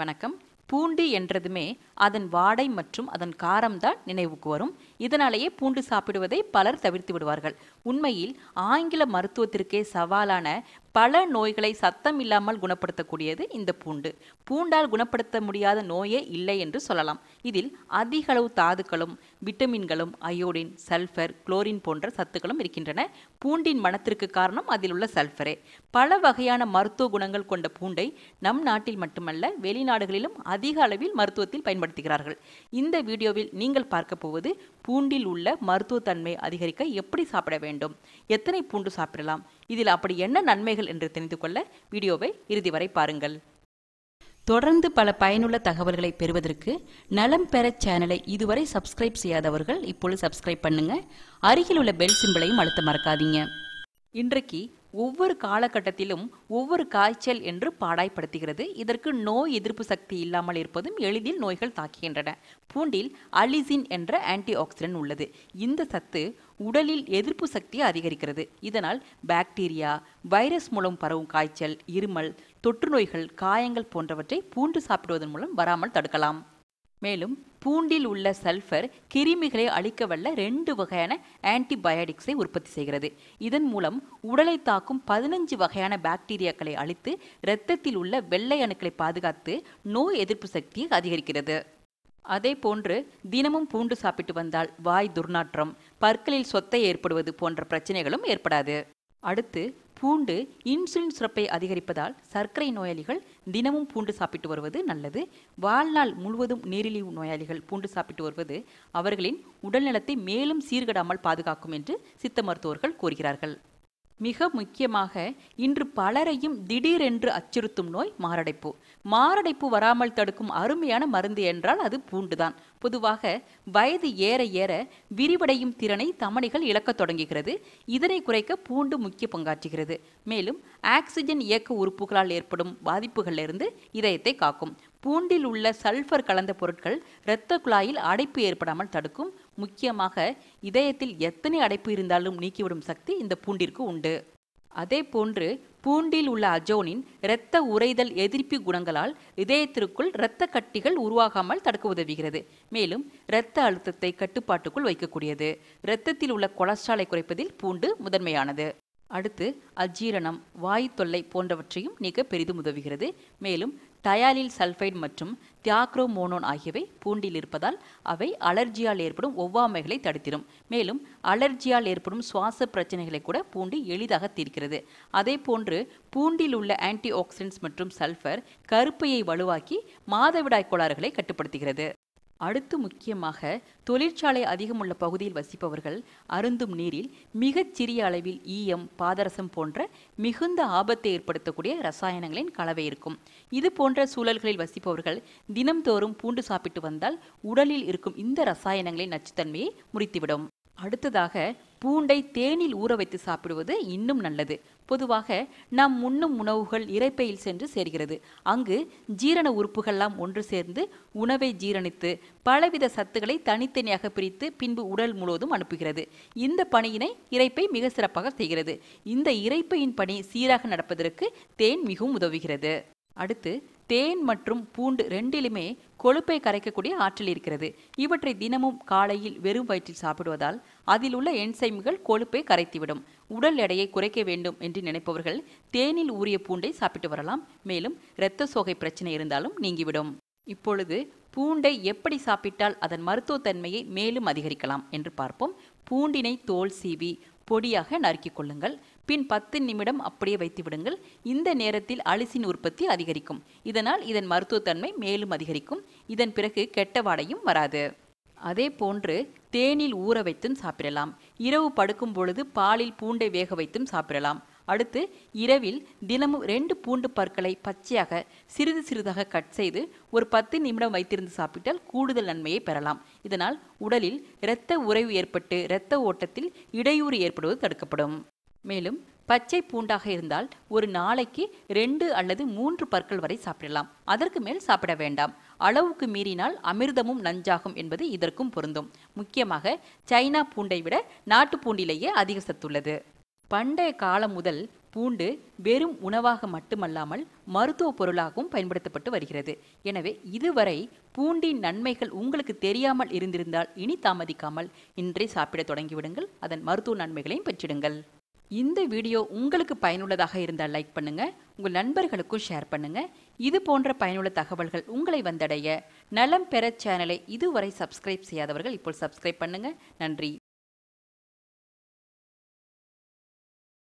வணக்கம் பூண்டி என்றதுமே அதன் வாடை மற்றும் அதன் காரம்தான் நினைவுக்கு வரும் இதனாலேயே பூண்டு சாப்பிடுவதை பலர் தவிர்த்து விடுவார்கள் உண்மையில் ஆங்கில மருத்துவத்திற்கே சவாலான பல நோய்களை சத்தம் இல்லாமல் குணப்படுத்தக்கூடியது இந்த பூண்டு பூண்டால் குணப்படுத்த முடியாத நோயே இல்லை என்று சொல்லலாம் இதில் அதிக அளவு தாதுக்களும் விட்டமின்களும் அயோடின் சல்ஃபர் குளோரின் போன்ற சத்துக்களும் இருக்கின்றன பூண்டின் மனத்திற்கு காரணம் அதில் உள்ள சல்ஃபரே பல வகையான மருத்துவ குணங்கள் கொண்ட பூண்டை நம் நாட்டில் மட்டுமல்ல வெளிநாடுகளிலும் அதிக அளவில் மருத்துவத்தில் பயன்படுத்துகிறார்கள் இந்த வீடியோவில் நீங்கள் பார்க்க போவது பூண்டில் உள்ள மருத்துவத்தன்மை அதிகரிக்க எப்படி சாப்பிட வேண்டும் எத்தனை பூண்டு சாப்பிடலாம் இதில் அப்படி என்ன நன்மைகள் என்று தெரிந்து கொள்ள வீடியோவை இறுதி வரை பாருங்கள் தொடர்ந்து பல பயனுள்ள தகவல்களை பெறுவதற்கு நலம் பெற சேனலை இதுவரை சப்ஸ்கிரைப் செய்யாதவர்கள் இப்பொழுது சப்ஸ்கிரைப் பண்ணுங்க அருகில் உள்ள பெல் சிம்பிளையும் அழுத்த மறக்காதீங்க இன்றைக்கு ஒவ்வொரு காலகட்டத்திலும் ஒவ்வொரு காய்ச்சல் என்று பாடாய்படுத்துகிறது இதற்கு நோய் எதிர்ப்பு சக்தி இல்லாமல் இருப்பதும் எளிதில் நோய்கள் தாக்குகின்றன பூண்டில் அலிசின் என்ற ஆன்டி ஆக்சிடென்ட் உள்ளது இந்த சத்து உடலில் எதிர்ப்பு சக்தியை அதிகரிக்கிறது இதனால் பாக்டீரியா வைரஸ் மூலம் பரவும் காய்ச்சல் இருமல் தொற்று நோய்கள் காயங்கள் போன்றவற்றை பூண்டு சாப்பிடுவதன் மூலம் வராமல் தடுக்கலாம் மேலும் பூண்டில் உள்ள சல்ஃபர் கிருமிகளை அழிக்க வல்ல ரெண்டு வகையான ஆன்டிபயோட்டிக்ஸை உற்பத்தி செய்கிறது இதன் மூலம் உடலை தாக்கும் பதினஞ்சு வகையான பாக்டீரியாக்களை அழித்து இரத்தத்தில் உள்ள வெள்ளை அணுக்களை பாதுகாத்து நோய் எதிர்ப்பு சக்தியை அதிகரிக்கிறது அதே போன்று தினமும் பூண்டு சாப்பிட்டு வந்தால் வாய் துர்நாற்றம் பற்களில் சொத்தை ஏற்படுவது போன்ற பிரச்சனைகளும் ஏற்படாது அடுத்து பூண்டு இன்சுலின் சுரப்பை அதிகரிப்பதால் சர்க்கரை நோயாளிகள் தினமும் பூண்டு சாப்பிட்டு வருவது நல்லது வாழ்நாள் முழுவதும் நீரிழிவு நோயாளிகள் பூண்டு சாப்பிட்டு வருவது அவர்களின் உடல்நலத்தை மேலும் சீர்கடாமல் பாதுகாக்கும் என்று சித்த மருத்துவர்கள் கூறுகிறார்கள் மிக முக்கியமாக இன்று பலரையும் திடீரென்று அச்சுறுத்தும் நோய் மாரடைப்பு மாரடைப்பு வராமல் தடுக்கும் அருமையான மருந்து என்றால் அது பூண்டுதான் பொதுவாக வயது ஏற ஏற விரிவடையும் திறனை தமணிகள் இழக்க தொடங்குகிறது இதனை குறைக்க பூண்டு முக்கிய பங்காற்றுகிறது மேலும் ஆக்சிஜன் இயக்க உறுப்புகளால் ஏற்படும் பாதிப்புகளிலிருந்து இதயத்தை காக்கும் பூண்டில் உள்ள சல்ஃபர் கலந்த பொருட்கள் இரத்த குழாயில் அடைப்பு ஏற்படாமல் தடுக்கும் முக்கியமாக இதயத்தில் எத்தனை அடைப்பு இருந்தாலும் நீக்கிவிடும் சக்தி இந்த பூண்டிற்கு உண்டு அதே போன்று பூண்டில் உள்ள அஜோனின் இரத்த உறைதல் எதிர்ப்பு குணங்களால் இதயத்திற்குள் இரத்த கட்டிகள் உருவாகாமல் தடுக்க உதவுகிறது மேலும் இரத்த அழுத்தத்தை கட்டுப்பாட்டுக்குள் வைக்கக்கூடியது இரத்தத்தில் உள்ள கொலஸ்ட்ராலை குறைப்பதில் பூண்டு முதன்மையானது அடுத்து அஜீரணம் வாய் தொல்லை போன்றவற்றையும் நீக்க பெரிதும் உதவுகிறது மேலும் தயாலில் சல்ஃபைடு மற்றும் தியாக்ரோமோனோன் ஆகியவை பூண்டில் இருப்பதால் அவை அலர்ஜியால் ஏற்படும் ஒவ்வாமைகளை தடுத்திடும் மேலும் அலர்ஜியால் ஏற்படும் சுவாச பிரச்சனைகளை கூட பூண்டு எளிதாக தீர்க்கிறது அதே போன்று பூண்டில் உள்ள ஆன்டி ஆக்சிடென்ட்ஸ் மற்றும் சல்ஃபர் கருப்பையை வலுவாக்கி மாதவிடாய் கோளாறுகளை கட்டுப்படுத்துகிறது அடுத்து முக்கியமாக தொழிற்சாலை அதிகமுள்ள பகுதியில் வசிப்பவர்கள் அருந்தும் நீரில் மிகச் சிறிய அளவில் ஈயம் பாதரசம் போன்ற மிகுந்த ஆபத்தை ஏற்படுத்தக்கூடிய ரசாயனங்களின் கலவை இருக்கும் இது போன்ற சூழல்களில் வசிப்பவர்கள் தினம்தோறும் பூண்டு சாப்பிட்டு வந்தால் உடலில் இருக்கும் இந்த ரசாயனங்களின் நச்சுத்தன்மையை முறித்துவிடும் அடுத்ததாக பூண்டை தேனில் ஊற வைத்து சாப்பிடுவது இன்னும் நல்லது பொதுவாக நாம் உண்ணும் உணவுகள் இறைப்பையில் சென்று சேர்கிறது அங்கு ஜீரண உறுப்புகள்லாம் ஒன்று சேர்ந்து உணவை ஜீரணித்து பலவித சத்துக்களை தனித்தனியாக பிரித்து பின்பு உடல் முழுவதும் அனுப்புகிறது இந்த பணியினை இறைப்பை மிக சிறப்பாக செய்கிறது இந்த இறைப்பையின் பணி சீராக நடப்பதற்கு தேன் மிகவும் உதவுகிறது அடுத்து தேன் மற்றும் பூண்டு ரெண்டிலுமே கொழுப்பை கரைக்கக்கூடிய ஆற்றல் இருக்கிறது இவற்றை தினமும் காலையில் வெறும் வயிற்றில் சாப்பிடுவதால் அதில் உள்ள என்சைம்கள் கொழுப்பை கரைத்துவிடும் உடல் எடையை குறைக்க வேண்டும் என்று நினைப்பவர்கள் தேனில் ஊறிய பூண்டை சாப்பிட்டு வரலாம் மேலும் இரத்த சோகை பிரச்சனை இருந்தாலும் நீங்கிவிடும் இப்பொழுது பூண்டை எப்படி சாப்பிட்டால் அதன் மருத்துவத்தன்மையை மேலும் அதிகரிக்கலாம் என்று பார்ப்போம் பூண்டினை தோல் சீவி பொடியாக நறுக்கிக் கொள்ளுங்கள் பின் பத்து நிமிடம் அப்படியே வைத்து விடுங்கள் இந்த நேரத்தில் அலிசின் உற்பத்தி அதிகரிக்கும் இதனால் இதன் மருத்துவத்தன்மை மேலும் அதிகரிக்கும் இதன் பிறகு கெட்ட வாடையும் வராது அதே போன்று தேனில் ஊற வைத்தும் சாப்பிடலாம் இரவு படுக்கும் பொழுது பாலில் பூண்டை வேக வைத்தும் சாப்பிடலாம் அடுத்து இரவில் தினமும் ரெண்டு பூண்டு பற்களை பச்சையாக சிறிது சிறிதாக கட் செய்து ஒரு பத்து நிமிடம் வைத்திருந்து சாப்பிட்டால் கூடுதல் நன்மையை பெறலாம் இதனால் உடலில் இரத்த உறைவு ஏற்பட்டு இரத்த ஓட்டத்தில் இடையூறு ஏற்படுவது தடுக்கப்படும் மேலும் பச்சை பூண்டாக இருந்தால் ஒரு நாளைக்கு ரெண்டு அல்லது மூன்று பற்கள் வரை சாப்பிடலாம் அதற்கு மேல் சாப்பிட வேண்டாம் அளவுக்கு மீறினால் அமிர்தமும் நஞ்சாகும் என்பது இதற்கும் பொருந்தும் முக்கியமாக சைனா பூண்டை விட நாட்டு பூண்டிலேயே அதிக சத்துள்ளது பண்டைய காலம் முதல் பூண்டு வெறும் உணவாக மட்டுமல்லாமல் மருத்துவ பொருளாகவும் பயன்படுத்தப்பட்டு வருகிறது எனவே இதுவரை பூண்டின் நன்மைகள் உங்களுக்கு தெரியாமல் இருந்திருந்தால் இனி தாமதிக்காமல் இன்றே சாப்பிட தொடங்கிவிடுங்கள் அதன் மருத்துவ நன்மைகளையும் பெற்றிடுங்கள் இந்த வீடியோ உங்களுக்கு பயனுள்ளதாக இருந்தால் லைக் பண்ணுங்க உங்கள் நண்பர்களுக்கும் ஷேர் பண்ணுங்க இது போன்ற பயனுள்ள தகவல்கள் உங்களை வந்தடைய நலம் பெற சேனலை இதுவரை சப்ஸ்கிரைப் செய்யாதவர்கள் இப்போ சப்ஸ்கிரைப் பண்ணுங்க நன்றி